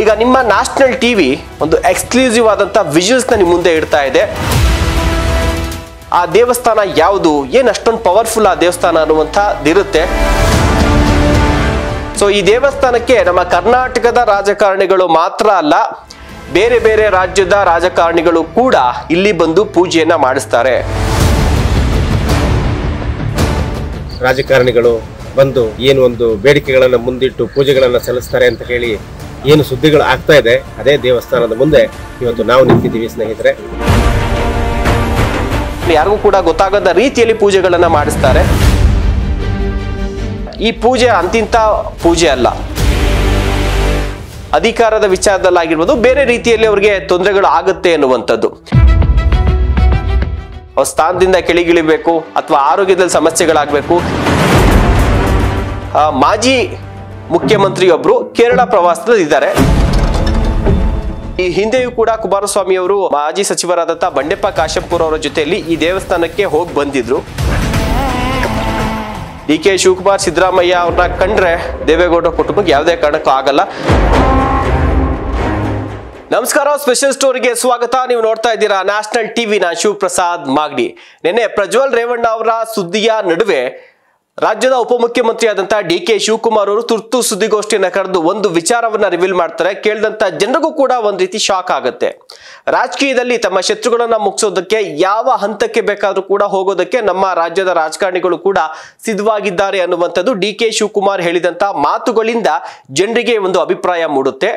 ಈಗ ನಿಮ್ಮ national TV ಒಂದು ಎಕ್ಸ್ಕ್ಲೂಸಿವ್ ಆದಂಥ ವಿಜುವಲ್ಸ್ನ ನಿಮ್ಮ ಮುಂದೆ ಇಡ್ತಾ ಇದೆ ಆ ದೇವಸ್ಥಾನ ಯಾವುದು ಏನು ಅಷ್ಟೊಂದು ಪವರ್ಫುಲ್ ಆ ದೇವಸ್ಥಾನ ಇರುತ್ತೆ ಸೊ ಈ ದೇವಸ್ಥಾನಕ್ಕೆ ನಮ್ಮ ಕರ್ನಾಟಕದ ರಾಜಕಾರಣಿಗಳು ಮಾತ್ರ ಅಲ್ಲ ಬೇರೆ ಬೇರೆ ರಾಜ್ಯದ ರಾಜಕಾರಣಿಗಳು ಕೂಡ ಇಲ್ಲಿ ಬಂದು ಪೂಜೆಯನ್ನ ಮಾಡಿಸ್ತಾರೆ ರಾಜಕಾರಣಿಗಳು ಬಂದು ಏನು ಒಂದು ಬೇಡಿಕೆಗಳನ್ನು ಮುಂದಿಟ್ಟು ಪೂಜೆಗಳನ್ನು ಸಲ್ಲಿಸ್ತಾರೆ ಅಂತ ಹೇಳಿ ಏನು ಸುದ್ದಿಗಳು ಆಗ್ತಾ ಇದೆ ಅದೇ ದೇವಸ್ಥಾನದ ಮುಂದೆ ಇವತ್ತು ನಾವು ನಿಂತಿದ್ದೀವಿ ಸ್ನೇಹಿತರೆ ಯಾರಿಗೂ ಕೂಡ ಗೊತ್ತಾಗದ ರೀತಿಯಲ್ಲಿ ಪೂಜೆಗಳನ್ನ ಮಾಡಿಸ್ತಾರೆ ಈ ಪೂಜೆ ಅಂತಿಂತ ಪೂಜೆ ಅಲ್ಲ ಅಧಿಕಾರದ ಆಗಿರ್ಬೋದು ಬೇರೆ ರೀತಿಯಲ್ಲಿ ಅವರಿಗೆ ತೊಂದರೆಗಳು ಆಗುತ್ತೆ ಎನ್ನುವಂಥದ್ದು ಅವ್ರ ಸ್ಥಾನದಿಂದ ಕೆಳಗಿಳಿಬೇಕು ಅಥವಾ ಆರೋಗ್ಯದಲ್ಲಿ ಸಮಸ್ಯೆಗಳಾಗಬೇಕು ಮಾಜಿ ಮುಖ್ಯಮಂತ್ರಿಯೊಬ್ರು ಕೇರಳ ಪ್ರವಾಸದಲ್ಲಿದ್ದಾರೆ ಈ ಹಿಂದೆಯೂ ಕೂಡ ಕುಮಾರಸ್ವಾಮಿ ಅವರು ಮಾಜಿ ಸಚಿವರಾದಂತಹ ಬಂಡೆಪ್ಪ ಕಾಶೆಂಪುರ ಅವರ ಜೊತೆಯಲ್ಲಿ ಈ ದೇವಸ್ಥಾನಕ್ಕೆ ಹೋಗಿ ಬಂದಿದ್ರು ಡಿ ಕೆ ಶಿವಕುಮಾರ್ ಸಿದ್ದರಾಮಯ್ಯ ಅವ್ರನ್ನ ಕಂಡ್ರೆ ದೇವೇಗೌಡ ಕುಟುಂಬಕ್ಕೆ ಯಾವುದೇ ಕಾರಣಕ್ಕೂ ಆಗಲ್ಲ ನಮಸ್ಕಾರ ಸ್ಪೆಷಲ್ ಸ್ಟೋರಿಗೆ ಸ್ವಾಗತ ನೀವು ನೋಡ್ತಾ ಇದ್ದೀರಾ ನ್ಯಾಷನಲ್ ಟಿವಿ ನಾ ಶಿವಪ್ರಸಾದ್ ಮಾಗಡಿ ನಿನ್ನೆ ಪ್ರಜ್ವಲ್ ರೇವಣ್ಣ ಅವರ ಸುದ್ದಿಯ ನಡುವೆ ರಾಜ್ಯದ ಉಪಮುಖ್ಯಮಂತ್ರಿಯಾದಂತಹ ಡಿ ಕೆ ಶಿವಕುಮಾರ್ ಅವರು ತುರ್ತು ಸುದ್ದಿಗೋಷ್ಠಿಯನ್ನ ಕರೆದು ಒಂದು ವಿಚಾರವನ್ನ ರಿವೀಲ್ ಮಾಡ್ತಾರೆ ಕೇಳಿದಂತ ಜನರಿಗೂ ಕೂಡ ಒಂದ್ ರೀತಿ ಶಾಕ್ ಆಗುತ್ತೆ ರಾಜಕೀಯದಲ್ಲಿ ತಮ್ಮ ಶತ್ರುಗಳನ್ನ ಮುಗಿಸೋದಕ್ಕೆ ಯಾವ ಹಂತಕ್ಕೆ ಬೇಕಾದ್ರೂ ಕೂಡ ಹೋಗೋದಕ್ಕೆ ನಮ್ಮ ರಾಜ್ಯದ ರಾಜಕಾರಣಿಗಳು ಕೂಡ ಸಿದ್ಧವಾಗಿದ್ದಾರೆ ಅನ್ನುವಂಥದ್ದು ಡಿ ಕೆ ಶಿವಕುಮಾರ್ ಹೇಳಿದಂತ ಮಾತುಗಳಿಂದ ಜನರಿಗೆ ಒಂದು ಅಭಿಪ್ರಾಯ ಮೂಡುತ್ತೆ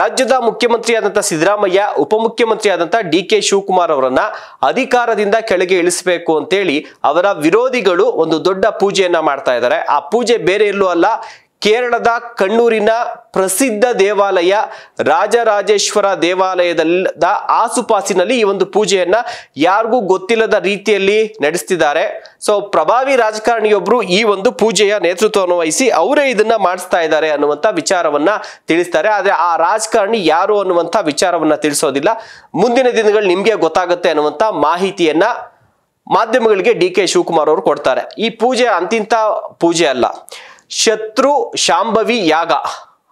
ರಾಜ್ಯದ ಮುಖ್ಯಮಂತ್ರಿಯಾದಂಥ ಸಿದ್ದರಾಮಯ್ಯ ಉಪಮುಖ್ಯಮಂತ್ರಿಯಾದಂಥ ಡಿ ಕೆ ಶಿವಕುಮಾರ್ ಅವರನ್ನ ಅಧಿಕಾರದಿಂದ ಕೆಳಗೆ ಇಳಿಸಬೇಕು ಅಂತೇಳಿ ಅವರ ವಿರೋಧಿಗಳು ಒಂದು ದೊಡ್ಡ ಪೂಜೆಯನ್ನ ಮಾಡ್ತಾ ಇದ್ದಾರೆ ಆ ಪೂಜೆ ಬೇರೆ ಎಲ್ಲೂ ಅಲ್ಲ ಕೇರಳದ ಕಣ್ಣೂರಿನ ಪ್ರಸಿದ್ಧ ದೇವಾಲಯ ರಾಜರಾಜೇಶ್ವರ ದೇವಾಲಯದ ಆಸುಪಾಸಿನಲ್ಲಿ ಈ ಒಂದು ಪೂಜೆಯನ್ನ ಯಾರಿಗೂ ಗೊತ್ತಿಲ್ಲದ ರೀತಿಯಲ್ಲಿ ನಡೆಸ್ತಿದ್ದಾರೆ ಸೊ ಪ್ರಭಾವಿ ರಾಜಕಾರಣಿಯೊಬ್ರು ಈ ಒಂದು ಪೂಜೆಯ ನೇತೃತ್ವವನ್ನು ವಹಿಸಿ ಅವರೇ ಇದನ್ನ ಮಾಡಿಸ್ತಾ ಇದ್ದಾರೆ ಅನ್ನುವಂಥ ವಿಚಾರವನ್ನ ತಿಳಿಸ್ತಾರೆ ಆದ್ರೆ ಆ ರಾಜಕಾರಣಿ ಯಾರು ಅನ್ನುವಂಥ ವಿಚಾರವನ್ನ ತಿಳಿಸೋದಿಲ್ಲ ಮುಂದಿನ ದಿನಗಳು ನಿಮ್ಗೆ ಗೊತ್ತಾಗುತ್ತೆ ಅನ್ನುವಂಥ ಮಾಹಿತಿಯನ್ನ ಮಾಧ್ಯಮಗಳಿಗೆ ಡಿ ಕೆ ಶಿವಕುಮಾರ್ ಅವರು ಕೊಡ್ತಾರೆ ಈ ಪೂಜೆ ಅಂತಿಂತ ಪೂಜೆ ಅಲ್ಲ ಶತ್ರು ಶಾಂಭವಿ ಯಾಗ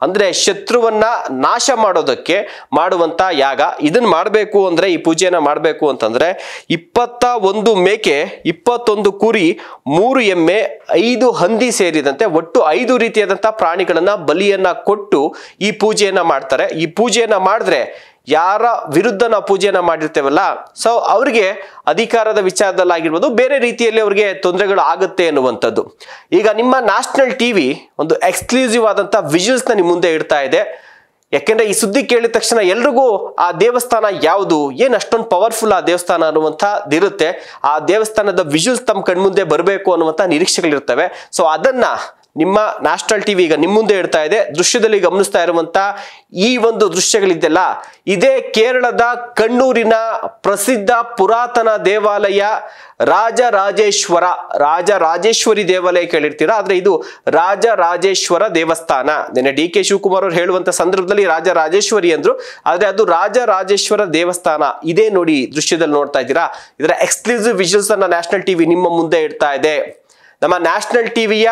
ಅಂದ್ರೆ ಶತ್ರುವನ್ನ ನಾಶ ಮಾಡೋದಕ್ಕೆ ಮಾಡುವಂತ ಯಾಗ ಇದನ್ನ ಮಾಡಬೇಕು ಅಂದ್ರೆ ಈ ಪೂಜೆಯನ್ನ ಮಾಡಬೇಕು ಅಂತಂದ್ರೆ ಇಪ್ಪತ್ತ ಒಂದು ಮೇಕೆ ಇಪ್ಪತ್ತೊಂದು ಕುರಿ ಮೂರು ಎಮ್ಮೆ ಐದು ಹಂದಿ ಸೇರಿದಂತೆ ಒಟ್ಟು ಐದು ರೀತಿಯಾದಂತಹ ಪ್ರಾಣಿಗಳನ್ನ ಬಲಿಯನ್ನ ಕೊಟ್ಟು ಈ ಪೂಜೆಯನ್ನ ಮಾಡ್ತಾರೆ ಈ ಪೂಜೆಯನ್ನ ಮಾಡಿದ್ರೆ ಯಾರ ವಿರುದ್ಧ ನಾವು ಪೂಜೆಯನ್ನು ಮಾಡಿರ್ತೇವಲ್ಲ ಸೊ ಅವರಿಗೆ ಅಧಿಕಾರದ ವಿಚಾರದಲ್ಲಾಗಿರ್ಬೋದು ಬೇರೆ ರೀತಿಯಲ್ಲಿ ಅವರಿಗೆ ತೊಂದರೆಗಳು ಆಗುತ್ತೆ ಎನ್ನುವಂಥದ್ದು ಈಗ ನಿಮ್ಮ ನ್ಯಾಷನಲ್ ಟಿ ವಿ ಒಂದು ಎಕ್ಸ್ಕ್ಲೂಸಿವ್ ಆದಂಥ ವಿಜುವಲ್ಸ್ನ ನಿಮ್ಮ ಮುಂದೆ ಇಡ್ತಾ ಇದೆ ಯಾಕೆಂದ್ರೆ ಈ ಸುದ್ದಿ ಕೇಳಿದ ತಕ್ಷಣ ಎಲ್ರಿಗೂ ಆ ದೇವಸ್ಥಾನ ಯಾವುದು ಏನು ಅಷ್ಟೊಂದು ಪವರ್ಫುಲ್ ಆ ದೇವಸ್ಥಾನ ಇರುತ್ತೆ ಆ ದೇವಸ್ಥಾನದ ವಿಜುವಲ್ಸ್ ತಮ್ಮ ಕಣ್ಮುಂದೆ ಬರಬೇಕು ಅನ್ನುವಂಥ ನಿರೀಕ್ಷೆಗಳಿರ್ತವೆ ಸೊ ಅದನ್ನ ನಿಮ್ಮ ನ್ಯಾಷನಲ್ ಟಿವಿ ಈಗ ನಿಮ್ಮ ಮುಂದೆ ಇಡ್ತಾ ಇದೆ ದೃಶ್ಯದಲ್ಲಿ ಗಮನಿಸ್ತಾ ಇರುವಂತ ಈ ಒಂದು ದೃಶ್ಯಗಳಿದೆಲ್ಲ ಇದೇ ಕೇರಳದ ಕಣ್ಣೂರಿನ ಪ್ರಸಿದ್ಧ ಪುರಾತನ ದೇವಾಲಯ ರಾಜರಾಜೇಶ್ವರ ರಾಜರಾಜೇಶ್ವರಿ ದೇವಾಲಯ ಕೇಳಿರ್ತೀರಾ ಆದ್ರೆ ಇದು ರಾಜರಾಜೇಶ್ವರ ದೇವಸ್ಥಾನ ನಿನ್ನೆ ಡಿ ಕೆ ಶಿವಕುಮಾರ್ ಅವರು ಹೇಳುವಂತ ಸಂದರ್ಭದಲ್ಲಿ ರಾಜರಾಜೇಶ್ವರಿ ಅಂದ್ರು ಆದ್ರೆ ಅದು ರಾಜರಾಜೇಶ್ವರ ದೇವಸ್ಥಾನ ಇದೇ ನೋಡಿ ದೃಶ್ಯದಲ್ಲಿ ನೋಡ್ತಾ ಇದ್ದೀರಾ ಇದರ ಎಕ್ಸ್ಕ್ಲೂಸಿವ್ ವಿಜುವಲ್ಸ್ ಅನ್ನ ನ್ಯಾಷನಲ್ ಟಿವಿ ನಿಮ್ಮ ಮುಂದೆ ಇಡ್ತಾ ಇದೆ ನಮ್ಮ ನ್ಯಾಷನಲ್ ಟಿವಿಯ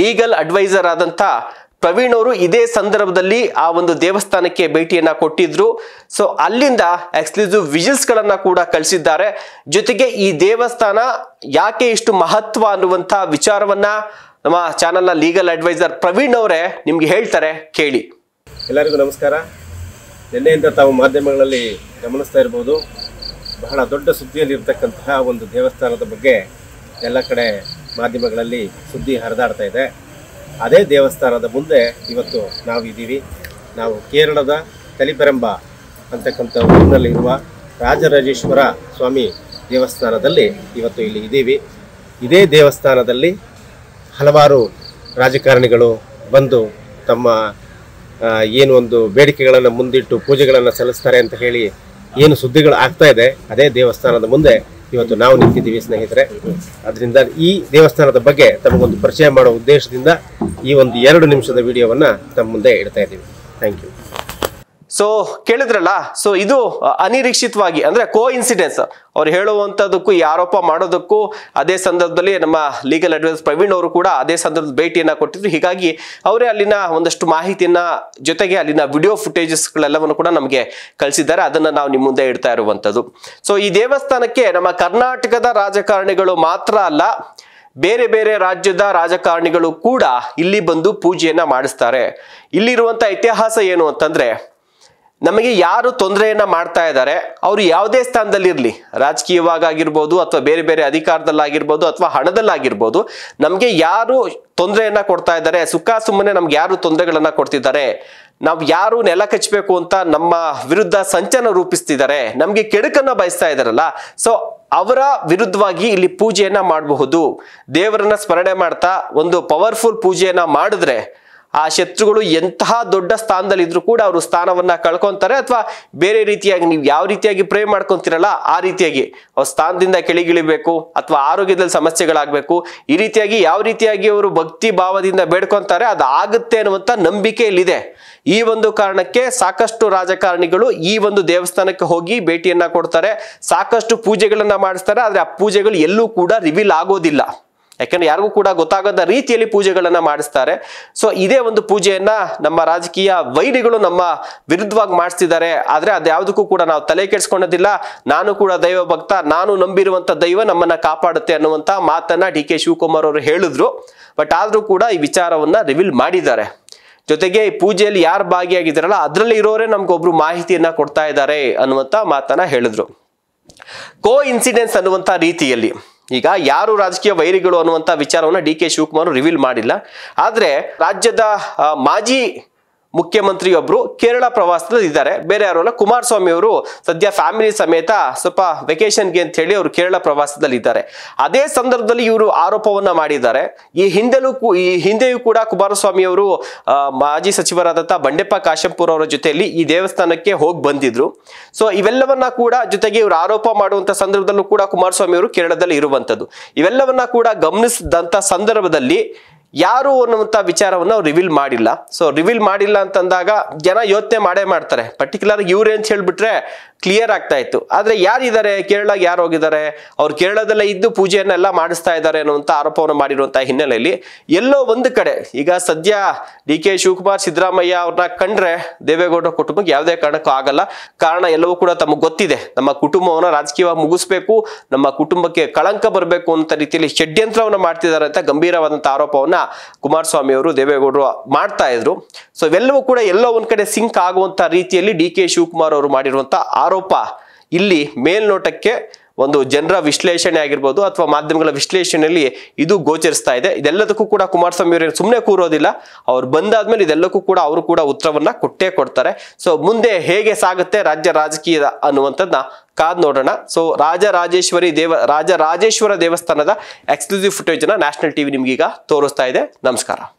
ಲೀಗಲ್ ಅಡ್ವೈಸರ್ ಆದಂಥ ಪ್ರವೀಣ್ ಅವರು ಇದೇ ಸಂದರ್ಭದಲ್ಲಿ ಆ ಒಂದು ದೇವಸ್ಥಾನಕ್ಕೆ ಭೇಟಿಯನ್ನ ಕೊಟ್ಟಿದ್ರು ಸೊ ಅಲ್ಲಿಂದ ಎಕ್ಸ್ಕ್ಲೂಸಿವ್ ವಿಜಿಲ್ಸ್ ಗಳನ್ನ ಕೂಡ ಕಳಿಸಿದ್ದಾರೆ ಜೊತೆಗೆ ಈ ದೇವಸ್ಥಾನ ಯಾಕೆ ಇಷ್ಟು ಮಹತ್ವ ಅನ್ನುವಂಥ ವಿಚಾರವನ್ನ ನಮ್ಮ ನ ಲೀಗಲ್ ಅಡ್ವೈಸರ್ ಪ್ರವೀಣ್ ಅವರೇ ನಿಮ್ಗೆ ಹೇಳ್ತಾರೆ ಕೇಳಿ ಎಲ್ಲರಿಗೂ ನಮಸ್ಕಾರ ನಿನ್ನೆಯಿಂದ ತಾವು ಮಾಧ್ಯಮಗಳಲ್ಲಿ ಗಮನಿಸ್ತಾ ಇರ್ಬೋದು ಬಹಳ ದೊಡ್ಡ ಸುದ್ದಿಯಲ್ಲಿ ಒಂದು ದೇವಸ್ಥಾನದ ಬಗ್ಗೆ ಎಲ್ಲ ಕಡೆ ಮಾಧ್ಯಮಗಳಲ್ಲಿ ಸುದ್ದಿ ಹರಿದಾಡ್ತಾ ಇದೆ ಅದೇ ದೇವಸ್ಥಾನದ ಮುಂದೆ ಇವತ್ತು ನಾವಿದ್ದೀವಿ ನಾವು ಕೇರಳದ ತಲಿಪೆರಂಬ ಅಂತಕ್ಕಂಥ ಊರಿನಲ್ಲಿರುವ ರಾಜರಾಜೇಶ್ವರ ಸ್ವಾಮಿ ದೇವಸ್ಥಾನದಲ್ಲಿ ಇವತ್ತು ಇಲ್ಲಿ ಇದ್ದೀವಿ ಇದೇ ದೇವಸ್ಥಾನದಲ್ಲಿ ಹಲವಾರು ರಾಜಕಾರಣಿಗಳು ಬಂದು ತಮ್ಮ ಏನು ಒಂದು ಬೇಡಿಕೆಗಳನ್ನು ಮುಂದಿಟ್ಟು ಪೂಜೆಗಳನ್ನು ಸಲ್ಲಿಸ್ತಾರೆ ಅಂತ ಹೇಳಿ ಏನು ಸುದ್ದಿಗಳು ಆಗ್ತಾ ಇದೆ ಅದೇ ದೇವಸ್ಥಾನದ ಮುಂದೆ ಇವತ್ತು ನಾವು ನಿಂತಿದ್ದೀವಿ ಸ್ನೇಹಿತರೆ ಅದರಿಂದ ಈ ದೇವಸ್ಥಾನದ ಬಗ್ಗೆ ತಮಗೊಂದು ಪರಿಚಯ ಮಾಡೋ ಉದ್ದೇಶದಿಂದ ಈ ಒಂದು ಎರಡು ನಿಮಿಷದ ವಿಡಿಯೋವನ್ನು ತಮ್ಮ ಮುಂದೆ ಇಡ್ತಾ ಇದ್ದೀವಿ ಥ್ಯಾಂಕ್ ಯು ಸೊ ಕೇಳಿದ್ರಲ್ಲ ಸೊ ಇದು ಅನಿರೀಕ್ಷಿತವಾಗಿ ಅಂದ್ರೆ ಕೋ ಇನ್ಸಿಡೆನ್ಸ್ ಅವ್ರು ಹೇಳುವಂಥದ್ದಕ್ಕೂ ಈ ಆರೋಪ ಮಾಡೋದಕ್ಕೂ ಅದೇ ಸಂದರ್ಭದಲ್ಲಿ ನಮ್ಮ ಲೀಗಲ್ ಅಡ್ವೈಸ್ ಪ್ರವೀಣ್ ಅವರು ಕೂಡ ಅದೇ ಸಂದರ್ಭದಲ್ಲಿ ಭೇಟಿಯನ್ನ ಕೊಟ್ಟಿದ್ರು ಹೀಗಾಗಿ ಅವರೇ ಅಲ್ಲಿನ ಒಂದಷ್ಟು ಮಾಹಿತಿಯನ್ನ ಜೊತೆಗೆ ಅಲ್ಲಿನ ವಿಡಿಯೋ ಫುಟೇಜಸ್ಗಳೆಲ್ಲವನ್ನು ಕೂಡ ನಮಗೆ ಕಳಿಸಿದ್ದಾರೆ ಅದನ್ನ ನಾವು ನಿಮ್ಮ ಮುಂದೆ ಇಡ್ತಾ ಇರುವಂತದ್ದು ಸೊ ಈ ದೇವಸ್ಥಾನಕ್ಕೆ ನಮ್ಮ ಕರ್ನಾಟಕದ ರಾಜಕಾರಣಿಗಳು ಮಾತ್ರ ಅಲ್ಲ ಬೇರೆ ಬೇರೆ ರಾಜ್ಯದ ರಾಜಕಾರಣಿಗಳು ಕೂಡ ಇಲ್ಲಿ ಬಂದು ಪೂಜೆಯನ್ನ ಮಾಡಿಸ್ತಾರೆ ಇಲ್ಲಿರುವಂತ ಇತಿಹಾಸ ಏನು ಅಂತಂದ್ರೆ ನಮಗೆ ಯಾರು ತೊಂದರೆಯನ್ನ ಮಾಡ್ತಾ ಇದ್ದಾರೆ ಅವರು ಯಾವುದೇ ಸ್ಥಾನದಲ್ಲಿರಲಿ ರಾಜಕೀಯವಾಗಿರ್ಬೋದು ಅಥವಾ ಬೇರೆ ಬೇರೆ ಅಧಿಕಾರದಲ್ಲಾಗಿರ್ಬೋದು ಅಥವಾ ಹಣದಲ್ಲಾಗಿರ್ಬೋದು ನಮಗೆ ಯಾರು ತೊಂದರೆಯನ್ನ ಕೊಡ್ತಾ ಇದ್ದಾರೆ ಸುಖ ಸುಮ್ಮನೆ ನಮ್ಗೆ ಯಾರು ತೊಂದರೆಗಳನ್ನ ಕೊಡ್ತಿದ್ದಾರೆ ನಾವು ಯಾರು ನೆಲ ಕಚ್ಚಬೇಕು ಅಂತ ನಮ್ಮ ವಿರುದ್ಧ ಸಂಚನ ರೂಪಿಸ್ತಿದ್ದಾರೆ ನಮಗೆ ಕೆಡುಕನ್ನ ಬಯಸ್ತಾ ಇದ್ದಾರಲ್ಲ ಸೊ ಅವರ ವಿರುದ್ಧವಾಗಿ ಇಲ್ಲಿ ಪೂಜೆಯನ್ನ ಮಾಡಬಹುದು ದೇವರನ್ನ ಸ್ಮರಣೆ ಮಾಡ್ತಾ ಒಂದು ಪವರ್ಫುಲ್ ಪೂಜೆಯನ್ನ ಮಾಡಿದ್ರೆ ಆ ಶತ್ರುಗಳು ಎಂತಹ ದೊಡ್ಡ ಸ್ಥಾನದಲ್ಲಿ ಇದ್ರು ಕೂಡ ಅವರು ಸ್ಥಾನವನ್ನ ಕಳ್ಕೊಂತಾರೆ ಅಥವಾ ಬೇರೆ ರೀತಿಯಾಗಿ ನೀವು ಯಾವ ರೀತಿಯಾಗಿ ಪ್ರೇ ಮಾಡ್ಕೊಂತಿರಲ್ಲ ಆ ರೀತಿಯಾಗಿ ಅವ್ರ ಸ್ಥಾನದಿಂದ ಕೆಳಗಿಳಿಬೇಕು ಅಥವಾ ಆರೋಗ್ಯದಲ್ಲಿ ಸಮಸ್ಯೆಗಳಾಗಬೇಕು ಈ ರೀತಿಯಾಗಿ ಯಾವ ರೀತಿಯಾಗಿ ಅವರು ಭಕ್ತಿ ಭಾವದಿಂದ ಬೇಡ್ಕೊಂತಾರೆ ಅದು ಆಗುತ್ತೆ ಅನ್ನುವಂಥ ನಂಬಿಕೆ ಇಲ್ಲಿದೆ ಈ ಒಂದು ಕಾರಣಕ್ಕೆ ಸಾಕಷ್ಟು ರಾಜಕಾರಣಿಗಳು ಈ ಒಂದು ದೇವಸ್ಥಾನಕ್ಕೆ ಹೋಗಿ ಭೇಟಿಯನ್ನ ಕೊಡ್ತಾರೆ ಸಾಕಷ್ಟು ಪೂಜೆಗಳನ್ನ ಮಾಡಿಸ್ತಾರೆ ಆದರೆ ಆ ಪೂಜೆಗಳು ಎಲ್ಲೂ ಕೂಡ ರಿವೀಲ್ ಆಗೋದಿಲ್ಲ ಯಾಕಂದ್ರೆ ಯಾರಿಗೂ ಕೂಡ ಗೊತ್ತಾಗದ ರೀತಿಯಲ್ಲಿ ಪೂಜೆಗಳನ್ನ ಮಾಡಿಸ್ತಾರೆ ಸೊ ಇದೇ ಒಂದು ಪೂಜೆಯನ್ನ ನಮ್ಮ ರಾಜಕೀಯ ವೈರಿಗಳು ನಮ್ಮ ವಿರುದ್ಧವಾಗಿ ಮಾಡಿಸ್ತಿದ್ದಾರೆ ಆದ್ರೆ ಅದ್ಯಾವುದಕ್ಕೂ ಕೂಡ ನಾವು ತಲೆ ಕೆಡಿಸ್ಕೊಳ್ಳೋದಿಲ್ಲ ನಾನು ಕೂಡ ದೈವ ಭಕ್ತ ನಾನು ನಂಬಿರುವಂತ ದೈವ ನಮ್ಮನ್ನ ಕಾಪಾಡುತ್ತೆ ಅನ್ನುವಂತ ಮಾತನ್ನ ಡಿ ಕೆ ಶಿವಕುಮಾರ್ ಅವರು ಹೇಳಿದ್ರು ಬಟ್ ಆದ್ರೂ ಕೂಡ ಈ ವಿಚಾರವನ್ನ ರಿವೀಲ್ ಮಾಡಿದ್ದಾರೆ ಜೊತೆಗೆ ಈ ಪೂಜೆಯಲ್ಲಿ ಯಾರು ಭಾಗಿಯಾಗಿದ್ದಾರಲ್ಲ ಅದರಲ್ಲಿ ಇರೋರೇ ನಮ್ಗೊಬ್ರು ಮಾಹಿತಿಯನ್ನ ಕೊಡ್ತಾ ಇದ್ದಾರೆ ಅನ್ನುವಂತ ಮಾತನ್ನ ಹೇಳಿದ್ರು ಕೋ ಇನ್ಸಿಡೆನ್ಸ್ ಅನ್ನುವಂತ ರೀತಿಯಲ್ಲಿ ಈಗ ಯಾರು ರಾಜಕೀಯ ವೈರಿಗಳು ಅನ್ನುವಂಥ ವಿಚಾರವನ್ನು ಡಿ ಕೆ ಶಿವಕುಮಾರ್ ರಿವೀಲ್ ಮಾಡಿಲ್ಲ ಆದರೆ ರಾಜ್ಯದ ಮಾಜಿ ಮುಖ್ಯಮಂತ್ರಿಯೊಬ್ರು ಕೇರಳ ಪ್ರವಾಸದಲ್ಲಿದ್ದಾರೆ ಬೇರೆ ಯಾರು ಅಲ್ಲ ಕುಮಾರಸ್ವಾಮಿ ಅವರು ಸದ್ಯ ಫ್ಯಾಮಿಲಿ ಸಮೇತ ಸ್ವಲ್ಪ ವೆಕೇಶನ್ಗೆ ಅಂತ ಹೇಳಿ ಅವರು ಕೇರಳ ಪ್ರವಾಸದಲ್ಲಿ ಇದ್ದಾರೆ ಅದೇ ಸಂದರ್ಭದಲ್ಲಿ ಇವರು ಆರೋಪವನ್ನ ಮಾಡಿದ್ದಾರೆ ಈ ಹಿಂದೆಲೂ ಈ ಹಿಂದೆಯೂ ಕೂಡ ಕುಮಾರಸ್ವಾಮಿ ಅವರು ಮಾಜಿ ಸಚಿವರಾದಂತಹ ಬಂಡೆಪ್ಪ ಕಾಶಂಪುರ್ ಅವರ ಜೊತೆಯಲ್ಲಿ ಈ ದೇವಸ್ಥಾನಕ್ಕೆ ಹೋಗಿ ಬಂದಿದ್ರು ಸೊ ಇವೆಲ್ಲವನ್ನ ಕೂಡ ಜೊತೆಗೆ ಇವರು ಆರೋಪ ಮಾಡುವಂತ ಸಂದರ್ಭದಲ್ಲೂ ಕೂಡ ಕುಮಾರಸ್ವಾಮಿ ಅವರು ಕೇರಳದಲ್ಲಿ ಇರುವಂತದ್ದು ಇವೆಲ್ಲವನ್ನ ಕೂಡ ಗಮನಿಸಿದಂತ ಸಂದರ್ಭದಲ್ಲಿ ಯಾರು ಅನ್ನುವಂಥ ವಿಚಾರವನ್ನು ಅವ್ರು ರಿವೀಲ್ ಮಾಡಿಲ್ಲ ಸೊ ರಿವೀಲ್ ಮಾಡಿಲ್ಲ ಅಂತಂದಾಗ ಜನ ಯೋಚನೆ ಮಾಡೇ ಮಾಡ್ತಾರೆ ಪರ್ಟಿಕ್ಯುಲರ್ ಇವ್ರೇನ್ ಅಂತ ಹೇಳಿಬಿಟ್ರೆ ಕ್ಲಿಯರ್ ಆಗ್ತಾ ಇತ್ತು ಆದರೆ ಯಾರಿದ್ದಾರೆ ಕೇರಳಗೆ ಯಾರು ಹೋಗಿದ್ದಾರೆ ಅವ್ರು ಕೇರಳದಲ್ಲೇ ಇದ್ದು ಪೂಜೆಯನ್ನೆಲ್ಲ ಮಾಡಿಸ್ತಾ ಇದ್ದಾರೆ ಅನ್ನುವಂಥ ಆರೋಪವನ್ನು ಮಾಡಿರುವಂತಹ ಹಿನ್ನೆಲೆಯಲ್ಲಿ ಎಲ್ಲೋ ಒಂದು ಕಡೆ ಈಗ ಸದ್ಯ ಡಿ ಕೆ ಶಿವಕುಮಾರ್ ಸಿದ್ದರಾಮಯ್ಯ ಅವ್ರನ್ನ ಕಂಡ್ರೆ ದೇವೇಗೌಡರ ಕುಟುಂಬಕ್ಕೆ ಯಾವುದೇ ಕಾರಣಕ್ಕೂ ಆಗಲ್ಲ ಕಾರಣ ಎಲ್ಲವೂ ಕೂಡ ತಮಗೆ ಗೊತ್ತಿದೆ ನಮ್ಮ ಕುಟುಂಬವನ್ನು ರಾಜಕೀಯವಾಗಿ ಮುಗಿಸ್ಬೇಕು ನಮ್ಮ ಕುಟುಂಬಕ್ಕೆ ಕಳಂಕ ಬರಬೇಕು ಅಂತ ರೀತಿಯಲ್ಲಿ ಷಡ್ಯಂತ್ರವನ್ನು ಮಾಡ್ತಿದ್ದಾರೆ ಅಂತ ಗಂಭೀರವಾದಂಥ ಆರೋಪವನ್ನ ಕುಮಾರಸ್ವಾಮಿ ಅವರು ದೇವೇಗೌಡರು ಮಾಡ್ತಾ ಇದ್ರು ಸೊ ಇವೆಲ್ಲವೂ ಕೂಡ ಎಲ್ಲೋ ಒಂದ್ ಕಡೆ ಸಿಂಕ್ ಆಗುವಂತ ರೀತಿಯಲ್ಲಿ ಡಿ ಕೆ ಶಿವಕುಮಾರ್ ಅವರು ಮಾಡಿರುವಂತಹ ಆರೋಪ ಇಲ್ಲಿ ಮೇಲ್ನೋಟಕ್ಕೆ ಒಂದು ಜನರ ವಿಶ್ಲೇಷಣೆ ಆಗಿರ್ಬೋದು ಅಥವಾ ಮಾಧ್ಯಮಗಳ ವಿಶ್ಲೇಷಣೆಯಲ್ಲಿ ಇದು ಗೋಚರಿಸ್ತಾ ಇದೆ ಇದೆಲ್ಲದಕ್ಕೂ ಕೂಡ ಕುಮಾರಸ್ವಾಮಿ ಅವರೇನು ಸುಮ್ಮನೆ ಕೂರೋದಿಲ್ಲ ಅವ್ರು ಬಂದಾದ್ಮೇಲೆ ಇದೆಲ್ಲಕ್ಕೂ ಕೂಡ ಅವರು ಕೂಡ ಉತ್ತರವನ್ನ ಕೊಟ್ಟೇ ಕೊಡ್ತಾರೆ ಸೊ ಮುಂದೆ ಹೇಗೆ ಸಾಗುತ್ತೆ ರಾಜ್ಯ ರಾಜಕೀಯ ಅನ್ನುವಂಥದ್ದನ್ನ ಕಾದ್ ನೋಡೋಣ ಸೊ ರಾಜರಾಜೇಶ್ವರಿ ದೇವ ರಾಜರಾಜೇಶ್ವರ ದೇವಸ್ಥಾನದ ಎಕ್ಸ್ಕ್ಲೂಸಿವ್ ಫುಟೇಜ್ ನ್ಯಾಷನಲ್ ಟಿವಿ ನಿಮ್ಗೀಗ ತೋರಿಸ್ತಾ ಇದೆ ನಮಸ್ಕಾರ